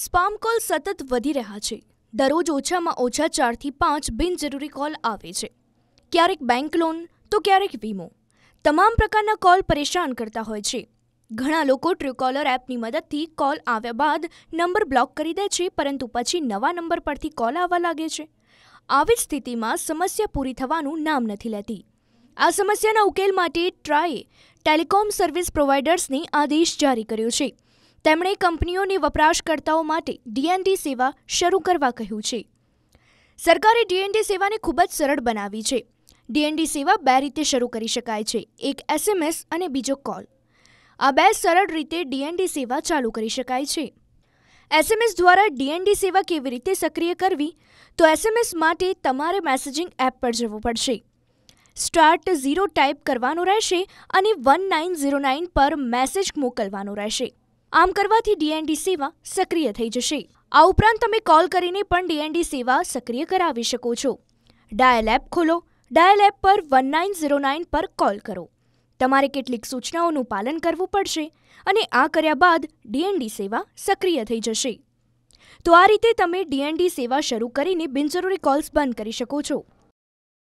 spam call સતત વધી રહ્યા છે દરરોજ ઓછામાં ઓછા ચારથી પાંચ બિનજરૂરી કોલ આવે છે ક્યારેક બેંક લોન તો ક્યારેક વીમો તમામ પ્રકારના કોલ પરેશાન કરતા હોય છે ઘણા લોકો ટ્રુકોલર એપની મદદથી કોલ આવ્યા બાદ નંબર બ્લોક કરી દે છે પરંતુ પછી નવા નંબર પરથી કોલ આવવા લાગે છે આવી સ્થિતિમાં સમસ્યા પૂરી થવાનું નામ નથી લેતી આ સમસ્યાના ઉકેલ માટે ટ્રાયે ટેલિકોમ સર્વિસ પ્રોવાઇડર્સને આદેશ જારી કર્યો છે તેમણે કંપનીઓને વપરાશકર્તાઓ માટે ડીએનડી સેવા શરૂ કરવા કહ્યું છે સરકારે ડીએનડી સેવાને ખૂબ જ સરળ બનાવી છે ડીએનડી સેવા બે રીતે શરૂ કરી શકાય છે એક એસએમએસ અને બીજો કોલ આ બે સરળ રીતે ડીએનડી સેવા ચાલુ કરી શકાય છે એસએમએસ દ્વારા ડીએનડી સેવા કેવી રીતે સક્રિય કરવી તો એસએમએસ માટે તમારે મેસેજિંગ એપ પર જવું પડશે સ્ટાર્ટ ઝીરો ટાઈપ કરવાનું રહેશે અને વન નાઇન ઝીરો નાઇન પર મેસેજ મોકલવાનો રહેશે આમ કરવાથી ડીએનડી સેવા સક્રિય થઈ જશે આ ઉપરાંત તમે કોલ કરીને પણ ડીએનડી સેવા સક્રિય કરાવી શકો છો ડાયલ એપ ખોલો ડાયલ એપ પર વન નાઇન ઝીરો નાઇન પર કોલ કરો તમારે કેટલીક સૂચનાઓનું પાલન કરવું પડશે અને આ કર્યા બાદ ડીએનડી સેવા સક્રિય થઈ જશે તો આ રીતે તમે ડીએનડી સેવા શરૂ કરીને બિનજરૂરી કોલ્સ બંધ કરી શકો છો